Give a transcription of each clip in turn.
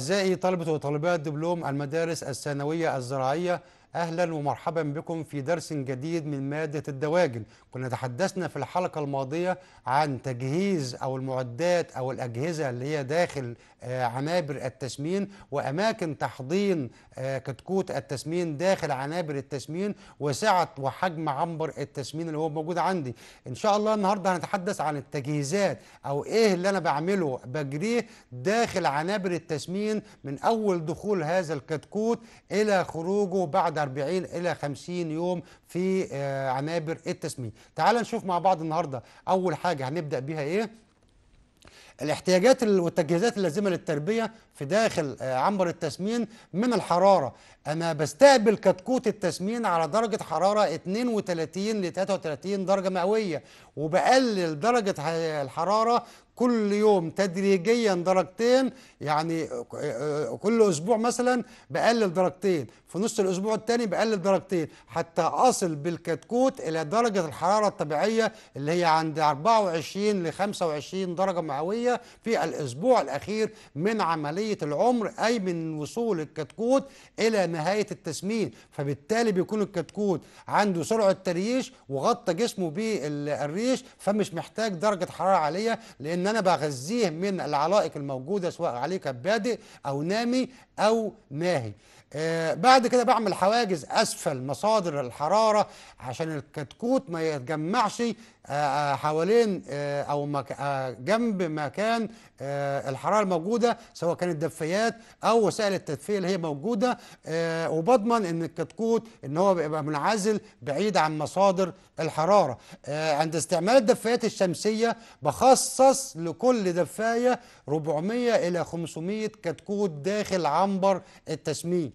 أعزائي طلبة وطالبات دبلوم المدارس الثانوية الزراعية أهلا ومرحبا بكم في درس جديد من مادة الدواجن كنا تحدثنا في الحلقة الماضية عن تجهيز أو المعدات أو الأجهزة اللي هي داخل آه، عنابر التسمين وأماكن تحضين آه، كتكوت التسمين داخل عنابر التسمين وسعة وحجم عنبر التسمين اللي هو موجود عندي إن شاء الله النهاردة هنتحدث عن التجهيزات أو إيه اللي أنا بعمله بجريه داخل عنابر التسمين من أول دخول هذا الكتكوت إلى خروجه بعد 40 إلى 50 يوم في آه، عنابر التسمين تعال نشوف مع بعض النهارده اول حاجه هنبدا بيها ايه الاحتياجات والتجهيزات اللازمه للتربيه في داخل آه، عنبر التسمين من الحراره انا بستقبل كتكوت التسمين على درجه حراره 32 ل 33 درجه مئويه وبقلل درجه الحراره كل يوم تدريجيا درجتين يعني آه، آه، كل اسبوع مثلا بقلل درجتين في نص الاسبوع الثاني بقلل درجتين حتى اصل بالكتكوت الى درجه الحراره الطبيعيه اللي هي عند 24 ل 25 درجه مئويه في الاسبوع الاخير من عمليه العمر اي من وصول الكتكوت الى نهايه التسمين فبالتالي بيكون الكتكوت عنده سرعه تريش وغطى جسمه بالريش فمش محتاج درجه حراره عاليه لان انا بغذيه من العلائق الموجوده سواء عليه كبادئ او نامي او ناهي آه بعد كده بعمل حواجز اسفل مصادر الحراره عشان الكتكوت ما يتجمعش آه، آه، حوالين آه، او جنب مكان الحراره الموجوده سواء كانت دفايات او وسائل التدفئه اللي هي موجوده وبضمن ان الكتكوت ان هو بيبقى منعزل بعيد عن مصادر الحراره عند استعمال الدفايات الشمسيه بخصص لكل دفايه 400 الى 500 كتكوت داخل عنبر التسميم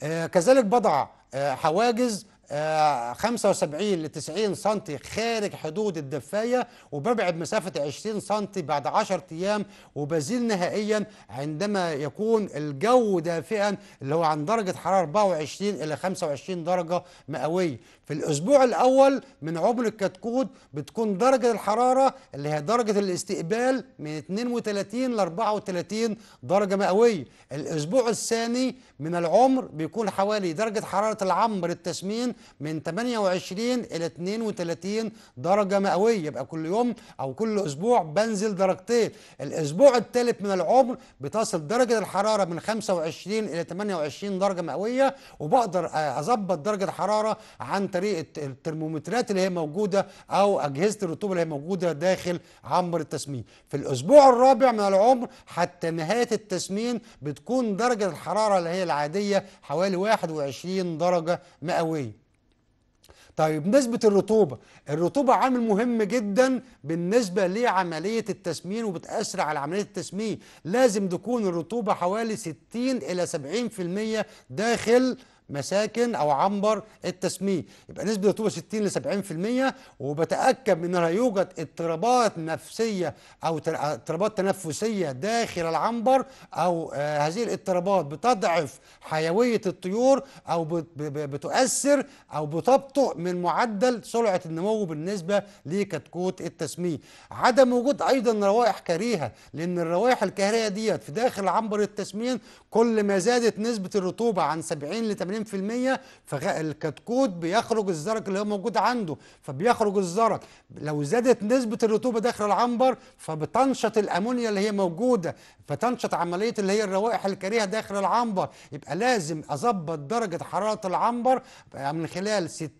كذلك بضع حواجز 75 آه، ل 90 سم خارج حدود الدفايه وببعد مسافه 20 سم بعد 10 ايام وبزيل نهائيا عندما يكون الجو دافئا اللي هو عن درجه حراره 24 الى 25 درجه مئويه في الاسبوع الاول من عمر الكتكوت بتكون درجه الحراره اللي هي درجه الاستقبال من 32 ل 34 درجه مئويه الاسبوع الثاني من العمر بيكون حوالي درجه حراره العمر التسمين من 28 إلى 32 درجة مئوية يبقى كل يوم أو كل أسبوع بنزل درجتين الأسبوع الثالث من العمر بتصل درجة الحرارة من 25 إلى 28 درجة مئوية وبقدر آه، أظبط درجة الحرارة عن طريق الترمومترات اللي هي موجودة أو أجهزة الرطوبة اللي هي موجودة داخل عنبر التسمين في الأسبوع الرابع من العمر حتى نهاية التسمين بتكون درجة الحرارة اللي هي العادية حوالي 21 درجة مئوية طيب نسبة الرطوبة الرطوبة عامل مهم جدا بالنسبة لعملية التسمين وبتأثر على عملية التسمين لازم تكون الرطوبة حوالي 60 إلى 70% داخل مساكن او عنبر التسميه يبقى نسبه الرطوبه 60 ل 70% وبتاكد من ان لا يوجد اضطرابات نفسيه او اضطرابات تنفسيه داخل العنبر او آه، هذه الاضطرابات بتضعف حيويه الطيور او بتؤثر او بتبطئ من معدل سرعه النمو بالنسبه لكتكوت التسميه عدم وجود ايضا روائح كريهه لان الروائح الكهريه ديت في داخل عنبر التسمين كل ما زادت نسبه الرطوبه عن 70 ل 80 80% فالكتكوت بيخرج الزرق اللي هو موجود عنده فبيخرج الزرق لو زادت نسبه الرطوبه داخل العنبر فبتنشط الامونيا اللي هي موجوده فتنشط عمليه اللي هي الروائح الكريهه داخل العنبر يبقى لازم اظبط درجه حراره العنبر من خلال 60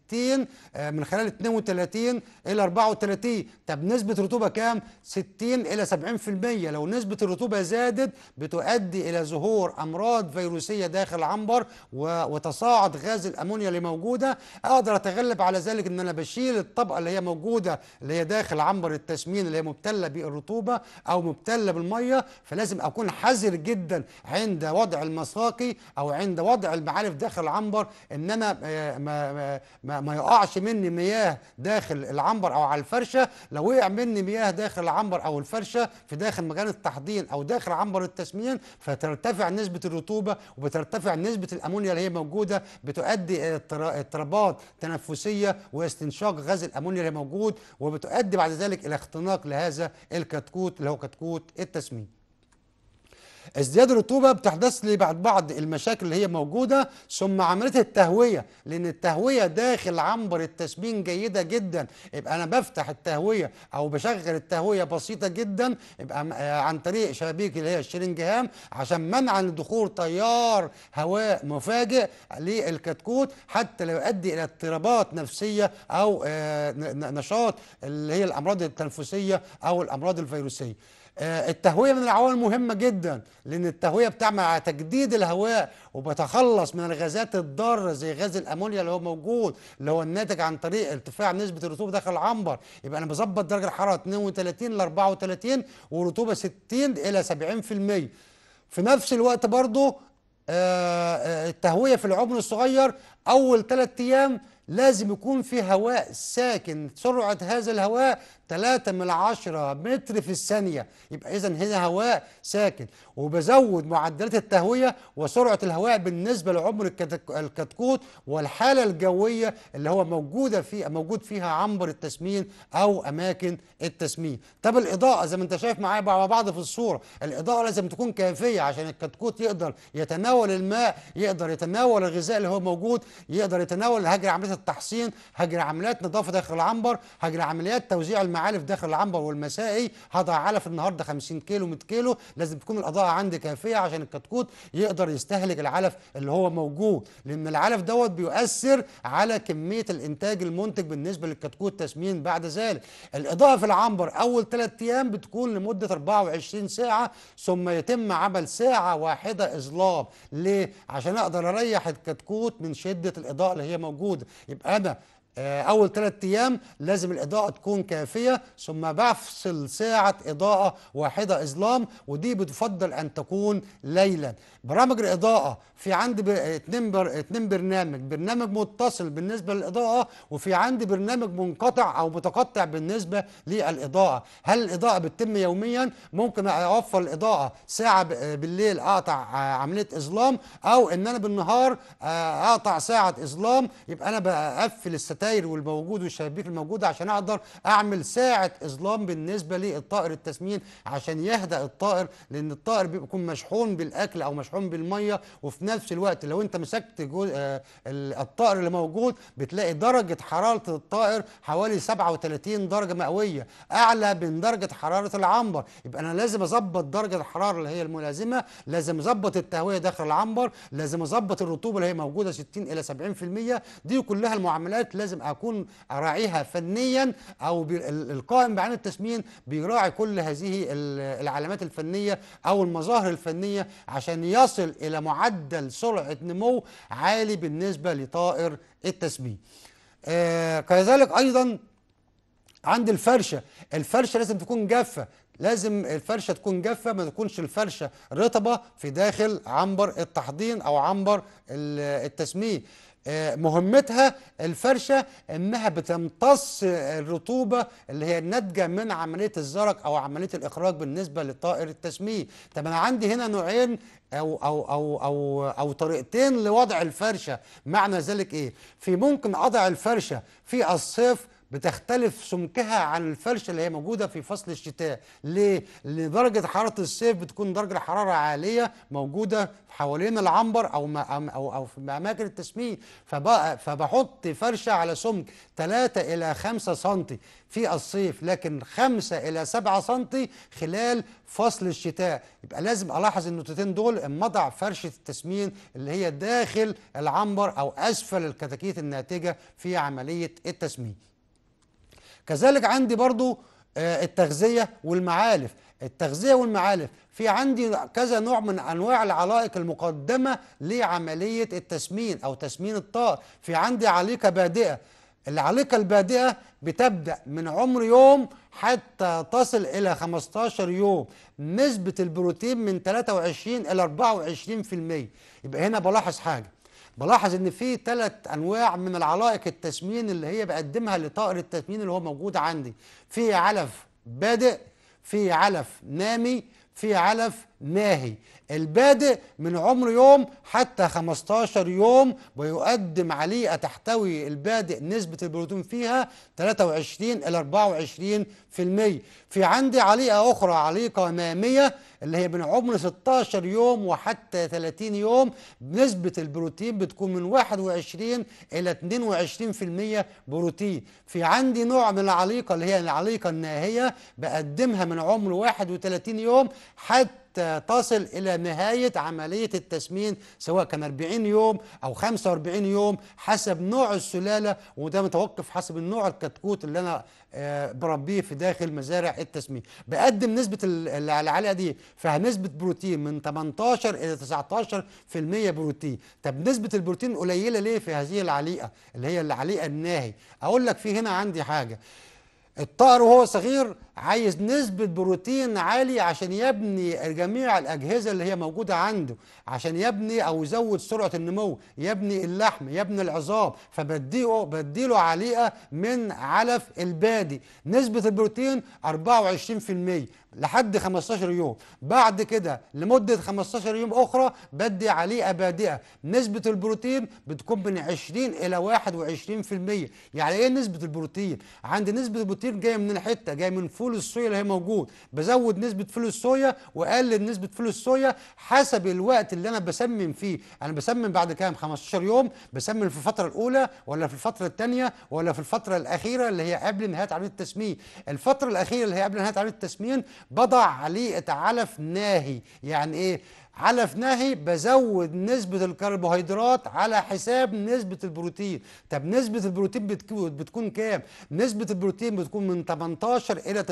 آه، من خلال 32 الى 34 طب نسبه رطوبه كام 60 الى 70% لو نسبه الرطوبه زادت بتؤدي الى ظهور امراض فيروسيه داخل العنبر و تتصاعد غاز الامونيا اللي موجوده اقدر اتغلب على ذلك ان انا بشيل الطبقه اللي هي موجوده اللي هي داخل عنبر التسمين اللي هي مبتله بالرطوبه او مبتله بالميه فلازم اكون حذر جدا عند وضع المساقي او عند وضع المعالف داخل العنبر ان انا آه، ما, ما, ما, يقعش مني مياه داخل العنبر او على الفرشه لو وقع مني مياه داخل العنبر او الفرشه في داخل مجال التحضين او داخل عنبر التسمين فترتفع نسبه الرطوبه وبترتفع نسبه الامونيا اللي هي موجوده موجوده بتؤدي اضطرابات تنفسيه واستنشاق غاز الامونيا اللي موجود وبتؤدي بعد ذلك الى اختناق لهذا الكتكوت اللي هو كتكوت التسميم ازدياد الرطوبه بتحدث لي بعد بعض المشاكل اللي هي موجوده ثم عمليه التهويه لان التهويه داخل عنبر التسمين جيده جدا يبقى انا بفتح التهويه او بشغل التهويه بسيطه جدا يبقى آه، عن طريق شبابيك اللي هي الشرنجهام عشان منع دخول تيار هواء مفاجئ للكتكوت حتى لو يؤدي الى اضطرابات نفسيه او آه، نشاط اللي هي الامراض التنفسيه او الامراض الفيروسيه آه، التهوية من العوامل مهمة جدا لأن التهوية بتعمل على تجديد الهواء وبتخلص من الغازات الضارة زي غاز الأمونيا اللي هو موجود اللي هو الناتج عن طريق ارتفاع نسبة الرطوبة داخل العنبر يبقى أنا بظبط درجة الحرارة 32 ل 34 ورطوبة 60 إلى 70% في نفس الوقت برضو آه، آه، التهوية في العمر الصغير أول ثلاثة أيام لازم يكون في هواء ساكن سرعة هذا الهواء 3 من العشرة متر في الثانية يبقى إذا هنا هواء ساكن وبزود معدلات التهوية وسرعة الهواء بالنسبة لعمر الكتكوت والحالة الجوية اللي هو موجودة في موجود فيها عنبر التسمين أو أماكن التسمين طب الإضاءة زي ما أنت شايف معايا مع بعض في الصورة الإضاءة لازم تكون كافية عشان الكتكوت يقدر يتناول الماء يقدر يتناول الغذاء اللي هو موجود يقدر يتناول هجر عمليات التحصين هجر عمليات نظافة داخل العنبر هجر عمليات توزيع الماء المعالف داخل العنبر والمسائي هضع علف النهارده 50 كيلو 100 كيلو لازم تكون الاضاءه عندي كافيه عشان الكتكوت يقدر يستهلك العلف اللي هو موجود لان العلف دوت بيؤثر على كميه الانتاج المنتج بالنسبه للكتكوت تسمين بعد ذلك الاضاءه في العنبر اول ثلاث ايام بتكون لمده 24 ساعه ثم يتم عمل ساعه واحده اظلام ليه عشان اقدر اريح الكتكوت من شده الاضاءه اللي هي موجوده يبقى انا آه، اول ثلاثة ايام لازم الاضاءه تكون كافيه ثم بفصل ساعه اضاءه واحده اظلام ودي بتفضل ان تكون ليلا برامج الاضاءه في عندي اتنين, بر... اتنين برنامج برنامج متصل بالنسبه للاضاءه وفي عندي برنامج منقطع او متقطع بالنسبه للاضاءه هل الاضاءه بتتم يوميا ممكن اوفر الاضاءه ساعه بالليل اقطع آه، عمليه اظلام او ان انا بالنهار آه، اقطع ساعه اظلام يبقى انا بقفل الستات الستاير والموجود والشبابيك الموجوده عشان اقدر اعمل ساعه اظلام بالنسبه للطائر التسمين عشان يهدأ الطائر لان الطائر بيكون مشحون بالاكل او مشحون بالميه وفي نفس الوقت لو انت مسكت آه، الطائر اللي موجود بتلاقي درجه حراره الطائر حوالي 37 درجه مئويه اعلى من درجه حراره العنبر يبقى انا لازم اظبط درجه الحراره اللي هي الملازمه لازم اظبط التهويه داخل العنبر لازم اظبط الرطوبه اللي هي موجوده 60 الى 70% دي كلها المعاملات لازم لازم اكون اراعيها فنيا او القائم بعين التسمين بيراعي كل هذه العلامات الفنيه او المظاهر الفنيه عشان يصل الى معدل سرعه نمو عالي بالنسبه لطائر التسمين آه كذلك ايضا عند الفرشه الفرشه لازم تكون جافه لازم الفرشه تكون جافه ما تكونش الفرشه رطبه في داخل عنبر التحضين او عنبر التسمين مهمتها الفرشة انها بتمتص الرطوبة اللي هي الناتجة من عملية الزرق او عملية الاخراج بالنسبة لطائر التسميه طب انا عندي هنا نوعين او او او او او طريقتين لوضع الفرشه معنى ذلك ايه في ممكن اضع الفرشه في الصيف بتختلف سمكها عن الفرشه اللي هي موجوده في فصل الشتاء ليه لدرجه حراره الصيف بتكون درجه الحراره عاليه موجوده حوالين العنبر او ما او او في اماكن التسميد فبقى فبحط فرشه على سمك 3 الى 5 سم في الصيف لكن 5 الى 7 سم خلال فصل الشتاء يبقى لازم الاحظ النقطتين دول اما اضع فرشه التسمين اللي هي داخل العنبر او اسفل الكتاكيت الناتجه في عمليه التسمين كذلك عندي برضو آه، التغذية والمعالف التغذية والمعالف في عندي كذا نوع من أنواع العلائق المقدمة لعملية التسمين أو تسمين الطائر في عندي عليقة بادئة العليقة البادئة بتبدأ من عمر يوم حتى تصل إلى 15 يوم نسبة البروتين من 23 إلى 24% يبقى هنا بلاحظ حاجة بلاحظ ان في ثلاث انواع من العلائق التسمين اللي هي بقدمها لطائر التسمين اللي هو موجود عندي في علف بادئ في علف نامي في علف ناهي البادئ من عمر يوم حتى 15 يوم ويقدم عليه تحتوي البادئ نسبة البروتين فيها 23 إلى 24% في عندي عليقة أخرى عليقة نامية اللي هي من عمر 16 يوم وحتى 30 يوم نسبة البروتين بتكون من 21 إلى 22% بروتين في عندي نوع من العليقة اللي هي العليقة الناهية بقدمها من عمر 31 يوم حتى حتى تصل إلى نهاية عملية التسمين سواء كان 40 يوم أو 45 يوم حسب نوع السلالة وده متوقف حسب النوع الكتكوت اللي أنا آه، بربيه في داخل مزارع التسمين بقدم نسبة اللي دي فيها نسبة بروتين من 18 إلى 19% بروتين طب نسبة البروتين قليلة ليه في هذه العليقة اللي هي العليقة الناهي أقول لك في هنا عندي حاجة الطائر وهو صغير عايز نسبة بروتين عالي عشان يبني جميع الأجهزة اللي هي موجودة عنده عشان يبني أو يزود سرعة النمو يبني اللحم يبني العظام فبديه بديله عليقة من علف البادي نسبة البروتين 24% لحد 15 يوم بعد كده لمدة 15 يوم أخرى بدي عليقة بادئة نسبة البروتين بتكون من 20 إلى 21% يعني إيه نسبة البروتين؟ عندي نسبة البروتين البروتين جاي من الحته جاي من فول الصويا اللي هي موجود بزود نسبه فول الصويا واقلل نسبه فول الصويا حسب الوقت اللي انا بسمن فيه انا بسمن بعد كام 15 يوم بسمن في الفتره الاولى ولا في الفتره الثانيه ولا في الفتره الاخيره اللي هي قبل نهايه عمليه التسمين الفتره الاخيره اللي هي قبل نهايه عمليه التسمين بضع عليه علف ناهي يعني ايه على علفناهي بزود نسبة الكربوهيدرات على حساب نسبة البروتين طب نسبة البروتين بتكون كام؟ نسبة البروتين بتكون من 18 إلى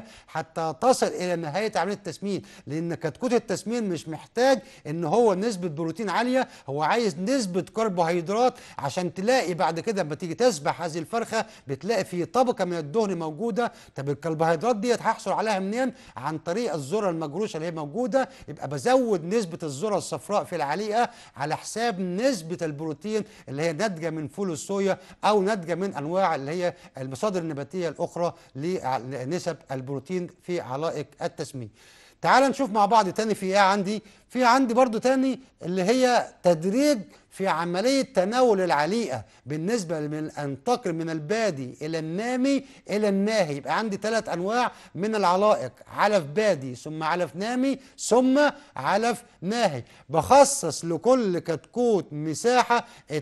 19% حتى تصل إلى نهاية عملية التسمين لأن كتكوت التسمين مش محتاج إن هو نسبة بروتين عالية هو عايز نسبة كربوهيدرات عشان تلاقي بعد كده لما تيجي تسبح هذه الفرخة بتلاقي في طبقة من الدهن موجودة طب الكربوهيدرات ديت هحصل عليها منين؟ عن طريق الذرة المجروشة اللي هي موجودة يبقى بزود نسبة الذرة الصفراء في العليقة على حساب نسبة البروتين اللي هي ناتجة من فول الصويا أو ناتجة من أنواع اللي هي المصادر النباتية الأخرى لنسب البروتين في علائق التسميه. تعال نشوف مع بعض تاني في ايه عندي في عندي برضو تاني اللي هي تدريج في عملية تناول العليقة بالنسبة من أنتقل من البادي إلى النامي إلى الناهي يبقى عندي ثلاث أنواع من العلائق علف بادي ثم علف نامي ثم علف ناهي بخصص لكل كتكوت مساحة 2.5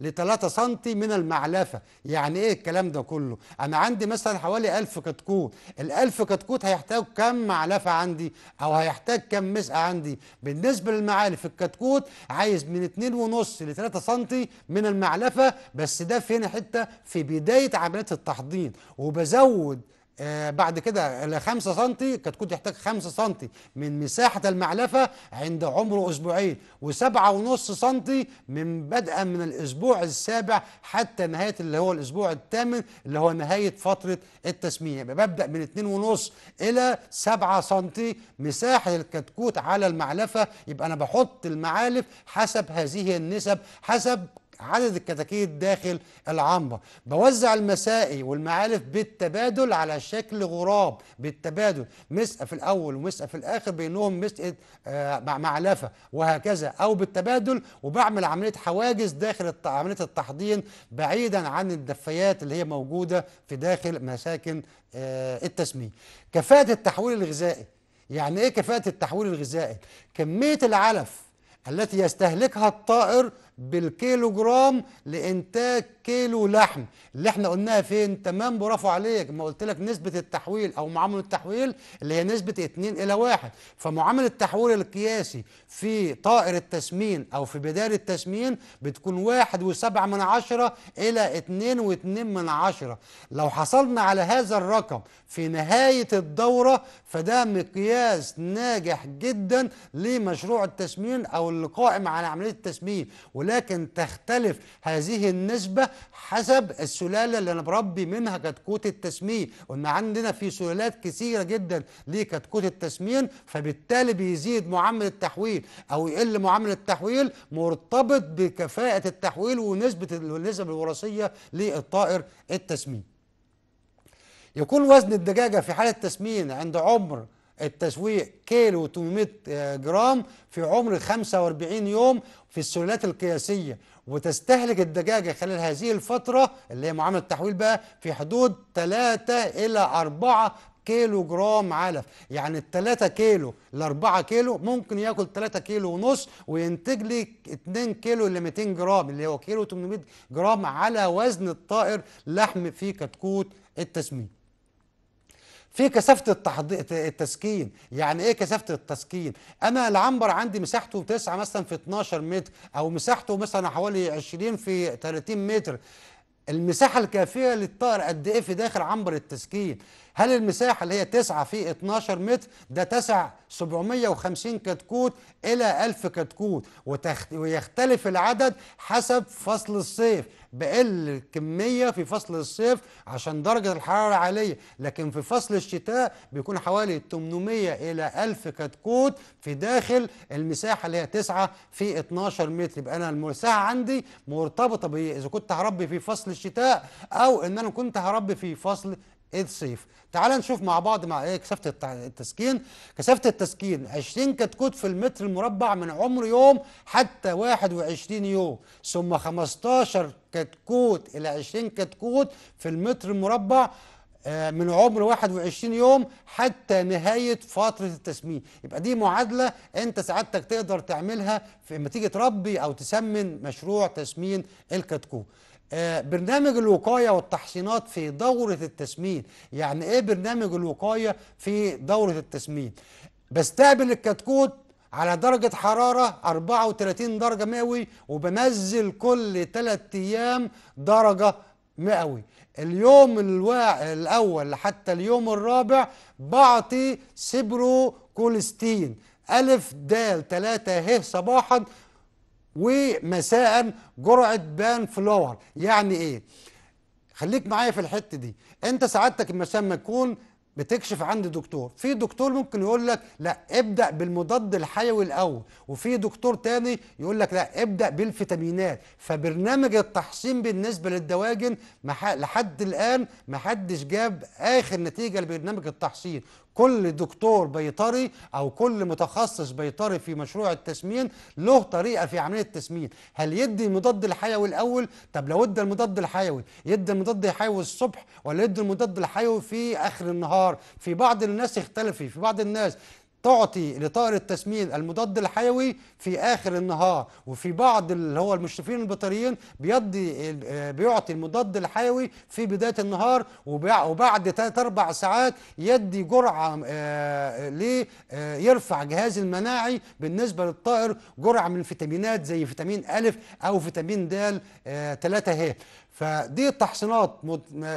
ل 3 سم من المعلفة يعني إيه الكلام ده كله أنا عندي مثلا حوالي 1000 كتكوت ال 1000 كتكوت هيحتاج كم معلفة عندي أو هيحتاج كم مسقة عندي بالنسبة للمعالف الكتكوت عايز من 2 2.5 ل 3 سم من المعلفه بس ده فين حته في بدايه عمليه التحضين وبزود آه، بعد كده ال 5 سم كتكوت يحتاج 5 سم من مساحة المعلفة عند عمره أسبوعين و7.5 سم من بدءا من الأسبوع السابع حتى نهاية اللي هو الأسبوع الثامن اللي هو نهاية فترة التسمية يبقى ببدأ من 2.5 إلى 7 سم مساحة الكتكوت على المعلفة يبقى أنا بحط المعالف حسب هذه النسب حسب عدد الكتاكيت داخل العنبر بوزع المسائي والمعالف بالتبادل على شكل غراب بالتبادل مسقى في الاول ومسقى في الاخر بينهم مسقه آه، معلفه وهكذا او بالتبادل وبعمل عمليه حواجز داخل عمليه التحضين بعيدا عن الدفايات اللي هي موجوده في داخل مساكن آه، التسمين كفاءه التحويل الغذائي يعني ايه كفاءه التحويل الغذائي كميه العلف التي يستهلكها الطائر بالكيلوجرام لانتاج كيلو لحم اللي احنا قلناها فين تمام برافو عليك ما قلت لك نسبه التحويل او معامله التحويل اللي هي نسبه 2 الى 1 فمعامله التحويل القياسي في طائر التسمين او في بدايه التسمين بتكون 1.7 من عشرة الى 2.2 من عشرة لو حصلنا على هذا الرقم في نهايه الدوره فده مقياس ناجح جدا لمشروع التسمين او اللي قائم على عمليه التسمين ولا ولكن تختلف هذه النسبة حسب السلالة اللي أنا بربي منها كتكوت التسمين وإن عندنا في سلالات كثيرة جدا لكتكوت التسمين فبالتالي بيزيد معامل التحويل أو يقل معامل التحويل مرتبط بكفاءة التحويل ونسبة النسب الوراثية للطائر التسمين يكون وزن الدجاجة في حالة تسمين عند عمر التسويق كيلو 800 جرام في عمر 45 يوم في السلالات القياسية وتستهلك الدجاجة خلال هذه الفترة اللي هي معاملة التحويل بقى في حدود 3 إلى 4 كيلو جرام علف يعني ال 3 كيلو ل 4 كيلو ممكن ياكل 3 كيلو ونص وينتج لي 2 كيلو ل 200 جرام اللي هو كيلو 800 جرام على وزن الطائر لحم في كتكوت التسميد في كثافه التحض... التسكين يعني ايه كثافه التسكين انا العنبر عندي مساحته 9 مثلا في 12 متر او مساحته مثلا حوالي 20 في 30 متر المساحه الكافيه للطائر قد ايه في داخل عنبر التسكين هل المساحة اللي هي 9 في 12 متر ده تسع 750 كتكوت إلى 1000 كتكوت ويختلف العدد حسب فصل الصيف بقل الكمية في فصل الصيف عشان درجة الحرارة عالية لكن في فصل الشتاء بيكون حوالي 800 إلى 1000 كتكوت في داخل المساحة اللي هي 9 في 12 متر يبقى أنا المساحة عندي مرتبطة بإذا كنت هربي في فصل الشتاء أو إن أنا كنت هربي في فصل إيه الصيف تعال نشوف مع بعض مع ايه كثافه التسكين كثافه التسكين 20 كتكوت في المتر المربع من عمر يوم حتى 21 يوم ثم 15 كتكوت الى 20 كتكوت في المتر المربع آه، من عمر 21 يوم حتى نهاية فترة التسمين يبقى دي معادلة انت سعادتك تقدر تعملها في لما تيجي تربي او تسمن مشروع تسمين الكتكوت آه، برنامج الوقاية والتحصينات في دورة التسمين يعني ايه برنامج الوقاية في دورة التسمين بستقبل الكتكوت على درجة حرارة 34 درجة مئوي وبنزل كل 3 أيام درجة مئوي اليوم الوا... الأول حتى اليوم الرابع بعطي سبرو كولستين ألف دال تلاتة ه صباحا ومساء جرعة بان فلور يعني إيه خليك معايا في الحتة دي أنت سعادتك المساء ما تكون بتكشف عند دكتور في دكتور ممكن يقول لك لا ابدا بالمضاد الحيوي الاول وفي دكتور تاني يقول لك لا ابدا بالفيتامينات فبرنامج التحصين بالنسبه للدواجن لحد الان ما حدش جاب اخر نتيجه لبرنامج التحصين كل دكتور بيطري او كل متخصص بيطري في مشروع التسمين له طريقه في عمليه التسمين هل يدي المضاد الحيوي الاول طب لو ادى المضاد الحيوي يدي المضاد الحيوي الصبح ولا يدي المضاد الحيوي في اخر النهار في بعض الناس يختلف في بعض الناس تعطي لطائر التسمين المضاد الحيوي في اخر النهار وفي بعض اللي هو المشرفين البيطريين بيدي آه، بيعطي المضاد الحيوي في بدايه النهار وبعد ثلاث اربع ساعات يدي جرعه ليه آه، آه، يرفع جهاز المناعي بالنسبه للطائر جرعه من فيتامينات زي فيتامين ا او فيتامين د 3 ه فدي تحصينات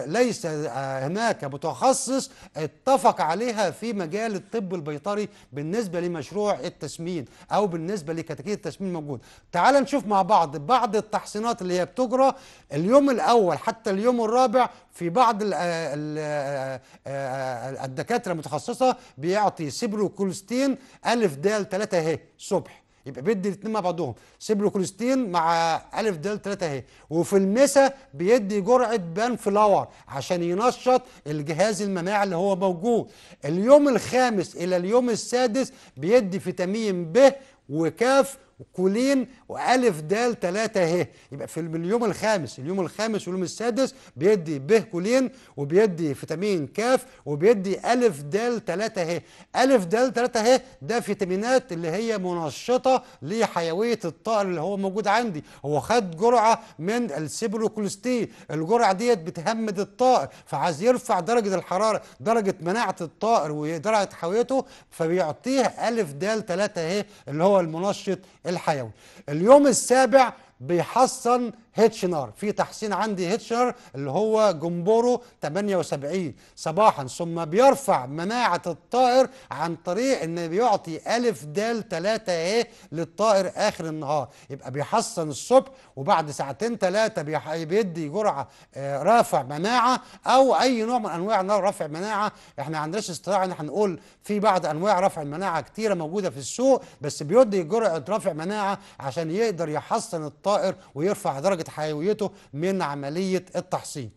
ليس آه، هناك متخصص اتفق عليها في مجال الطب البيطري بالنسبه لمشروع التسمين او بالنسبه لكتاكيت التسمين موجود تعال نشوف مع بعض بعض التحصينات اللي هي بتجرى اليوم الاول حتى اليوم الرابع في بعض آه، آه، الدكاتره المتخصصه بيعطي سيبروكولستين الف د 3 ه الصبح يبقى بيدي الاثنين مع بعضهم سيبروكوليستين مع الف د 3 اهي وفي المسا بيدي جرعه بان فلاور عشان ينشط الجهاز المناعي اللي هو موجود اليوم الخامس الى اليوم السادس بيدي فيتامين ب وكاف وكولين والف د تلاتة ه يبقى في اليوم الخامس اليوم الخامس واليوم السادس بيدي ب كولين وبيدي فيتامين كاف وبيدي الف د تلاتة ه الف د تلاتة ه ده فيتامينات اللي هي منشطه لحيويه الطائر اللي هو موجود عندي هو خد جرعه من السيبروكولستين الجرعه ديت بتهمد الطائر فعايز يرفع درجه الحراره درجه مناعه الطائر ودرجه حيويته فبيعطيه الف د تلاتة ه اللي هو المنشط الحيوي اليوم السابع بيحصن هيتشنر في تحسين عندي هيتشنر اللي هو جمبورو 78 صباحا ثم بيرفع مناعة الطائر عن طريق ان بيعطي ألف د 3 ايه للطائر آخر النهار يبقى بيحصن الصبح وبعد ساعتين ثلاثة بيدي جرعة آه، رافع مناعة أو أي نوع من أنواع رفع مناعة احنا عندناش استطلاع ان احنا نقول في بعض أنواع رفع المناعة كتيرة موجودة في السوق بس بيدي جرعة رفع مناعة عشان يقدر يحصن الطائر ويرفع درجة واخدت حيويته من عمليه التحصين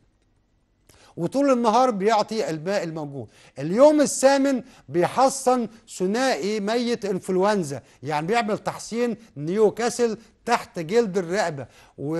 وطول النهار بيعطي الماء الموجود اليوم الثامن بيحصن ثنائي ميت انفلونزا يعني بيعمل تحصين نيوكاسل تحت جلد الرقبه و...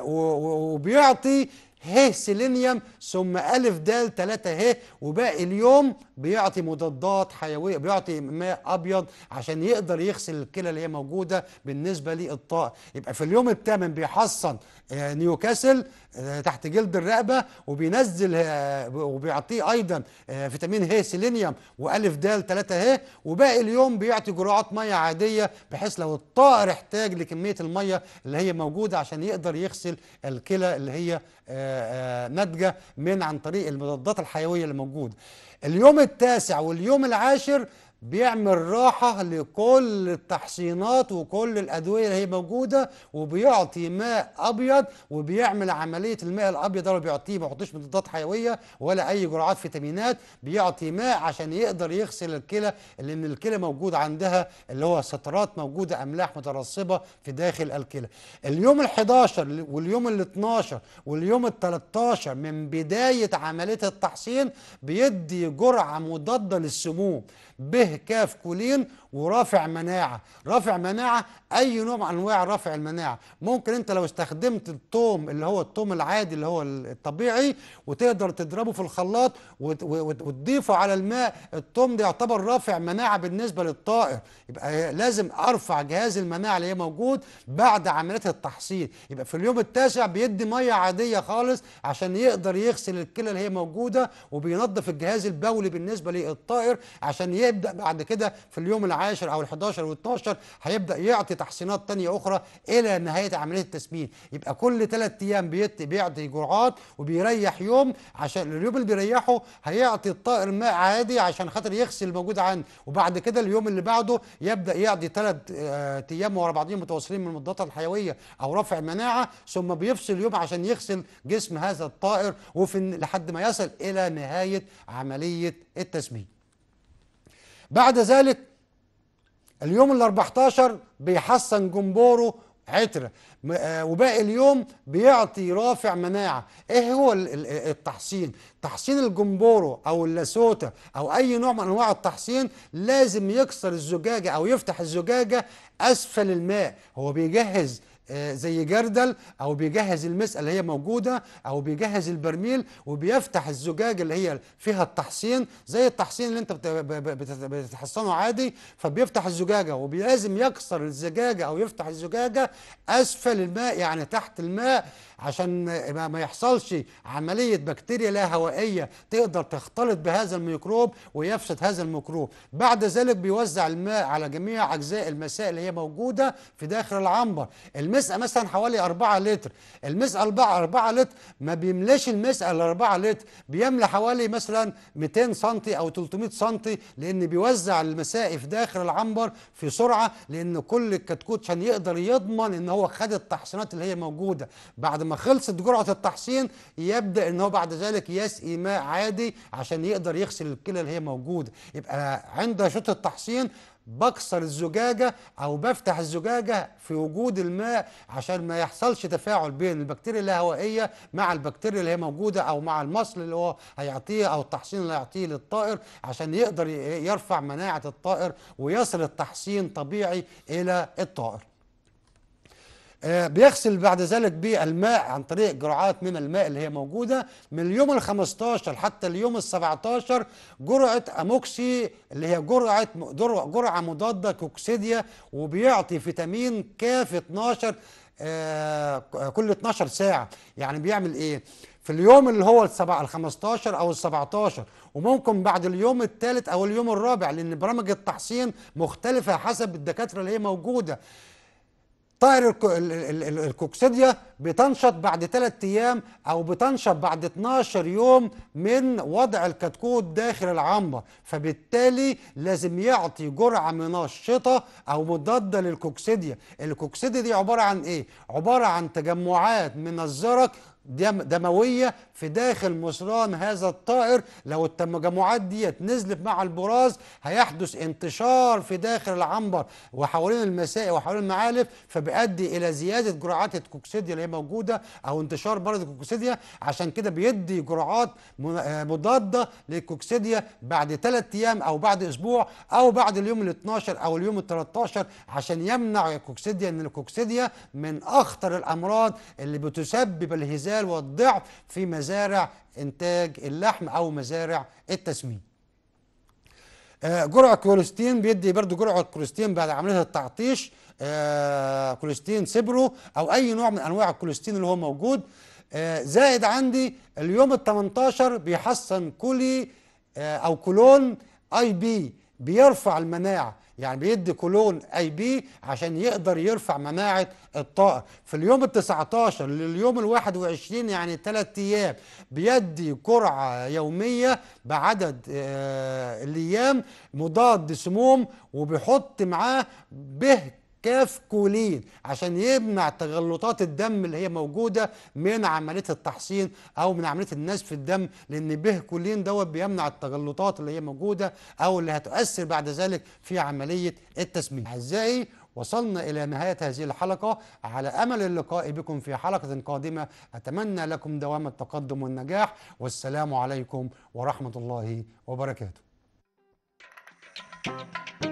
و... وبيعطي ه سيلينيوم ثم ألف د 3 ه وباقي اليوم بيعطي مضادات حيويه بيعطي ماء ابيض عشان يقدر يغسل الكلى اللي هي موجوده بالنسبه للطاقه يبقى في اليوم الثامن بيحصن آه، نيوكاسل آه، تحت جلد الرقبه وبينزل آه، وبيعطيه ايضا فيتامين ه سيلينيوم والف د 3 ه وباقي اليوم بيعطي جرعات ميه عاديه بحيث لو الطائر احتاج لكميه الميه اللي هي موجوده عشان يقدر يغسل الكلى اللي هي ناتجه من عن طريق المضادات الحيويه اللي موجوده اليوم التاسع واليوم العاشر بيعمل راحة لكل التحصينات وكل الأدوية اللي هي موجودة وبيعطي ماء أبيض وبيعمل عملية الماء الأبيض اللي بيعطيه ما بيحطوش مضادات حيوية ولا أي جرعات فيتامينات بيعطي ماء عشان يقدر يغسل الكلى لأن الكلى موجود عندها اللي هو سترات موجودة أملاح مترسبة في داخل الكلى اليوم ال 11 واليوم ال 12 واليوم ال 13 من بداية عملية التحصين بيدي جرعة مضادة للسموم به كاف كولين ورافع مناعة رافع مناعة أي نوع من أنواع رافع المناعة ممكن أنت لو استخدمت الثوم اللي هو الثوم العادي اللي هو الطبيعي وتقدر تضربه في الخلاط وتضيفه على الماء الثوم ده يعتبر رافع مناعة بالنسبة للطائر يبقى لازم أرفع جهاز المناعة اللي هي موجود بعد عملية التحصيل يبقى في اليوم التاسع بيدي مية عادية خالص عشان يقدر يغسل الكلى اللي هي موجودة وبينظف الجهاز البولي بالنسبة للطائر عشان يبدأ بعد كده في اليوم العاشر او ال11 وال12 هيبدا يعطي تحصينات ثانيه اخرى الى نهايه عمليه التسمين يبقى كل ثلاث ايام بيعطي جرعات وبيريح يوم عشان اليوم اللي بيريحه هيعطي الطائر ماء عادي عشان خاطر يغسل الموجود عنده وبعد كده اليوم اللي بعده يبدا يعطي ثلاث آه، ايام ورا بعضهم متواصلين من مضادات الحيويه او رفع المناعه ثم بيفصل يوم عشان يغسل جسم هذا الطائر وفي لحد ما يصل الى نهايه عمليه التسمين بعد ذلك اليوم ال 14 بيحسن جمبوره آه، عترة وباقي اليوم بيعطي رافع مناعة ايه هو التحصين تحصين الجمبورو او اللاسوتا او اي نوع من انواع التحصين لازم يكسر الزجاجة او يفتح الزجاجة اسفل الماء هو بيجهز آه، زي جردل او بيجهز المسألة اللي هي موجودة او بيجهز البرميل وبيفتح الزجاج اللي هي فيها التحصين زي التحصين اللي انت بتحصنه عادي فبيفتح الزجاجة ولازم يكسر الزجاجة او يفتح الزجاجة اسفل الماء يعني تحت الماء عشان ما يحصلش عملية بكتيريا لا هوائية تقدر تختلط بهذا الميكروب ويفسد هذا الميكروب بعد ذلك بيوزع الماء على جميع اجزاء المساء اللي هي موجودة في داخل العنبر المسقى مثلا حوالي 4 لتر المسقى 4 لتر ما بيملاش المسقى ال 4 لتر بيملى حوالي مثلا 200 سم او 300 سم لان بيوزع المسائي في داخل العنبر في سرعه لان كل الكتكوت عشان يقدر يضمن ان هو خد التحصينات اللي هي موجوده بعد ما خلصت جرعه التحصين يبدا ان هو بعد ذلك يسقي ماء عادي عشان يقدر يغسل الكلى اللي هي موجوده يبقى عند شوط التحصين بكسر الزجاجة أو بفتح الزجاجة في وجود الماء عشان ما يحصلش تفاعل بين البكتيريا الهوائية مع البكتيريا اللي هي موجودة أو مع المصل اللي هو هيعطيه أو التحصين اللي هيعطيه للطائر عشان يقدر يرفع مناعة الطائر ويصل التحصين طبيعي إلى الطائر آه، بيغسل بعد ذلك بالماء عن طريق جرعات من الماء اللي هي موجودة من اليوم ال15 حتى اليوم ال17 جرعة أموكسي اللي هي جرعة جرعة مضادة كوكسيديا وبيعطي فيتامين كاف 12 آه، كل 12 ساعة يعني بيعمل إيه؟ في اليوم اللي هو السبع ال 15 او ال 17 وممكن بعد اليوم الثالث او اليوم الرابع لان برامج التحصين مختلفه حسب الدكاتره اللي هي موجوده طائر الكوكسيديا بتنشط بعد 3 ايام او بتنشط بعد 12 يوم من وضع الكتكوت داخل العنبر فبالتالي لازم يعطي جرعه منشطه او مضاده للكوكسيديا الكوكسيديا دي عباره عن ايه عباره عن تجمعات من الزرق دم دموية في داخل مصران هذا الطائر لو التجمعات ديت نزلت مع البراز هيحدث انتشار في داخل العنبر وحوالين المسائي وحوالين المعالف فبيؤدي إلى زيادة جرعات الكوكسيديا اللي هي موجودة أو انتشار مرض الكوكسيديا عشان كده بيدي جرعات آه، مضادة للكوكسيديا بعد ثلاث أيام أو بعد أسبوع أو بعد اليوم ال 12 أو اليوم ال 13 عشان يمنع الكوكسيديا إن الكوكسيديا من أخطر الأمراض اللي بتسبب الهزاز الامتثال والضعف في مزارع انتاج اللحم او مزارع التسمين آه، جرعة كولستين بيدي برضو جرعة كولستين بعد عملية التعطيش آه، كولستين سبرو أو أي نوع من أنواع الكولستين اللي هو موجود آه، زائد عندي اليوم ال 18 بيحسن كولي أو كولون أي بي بيرفع المناعة يعني بيدي كولون اي بي عشان يقدر يرفع مناعه الطائر في اليوم ال 19 لليوم ال 21 يعني ثلاث ايام بيدي قرعه يوميه بعدد آه، الايام مضاد سموم وبيحط معاه به كاف كولين عشان يمنع تغلطات الدم اللي هي موجودة من عملية التحصين أو من عملية النزف في الدم لأن به كولين دوت بيمنع التغلطات اللي هي موجودة أو اللي هتؤثر بعد ذلك في عملية التسمين أعزائي وصلنا إلى نهاية هذه الحلقة على أمل اللقاء بكم في حلقة قادمة أتمنى لكم دوام التقدم والنجاح والسلام عليكم ورحمة الله وبركاته Thank you.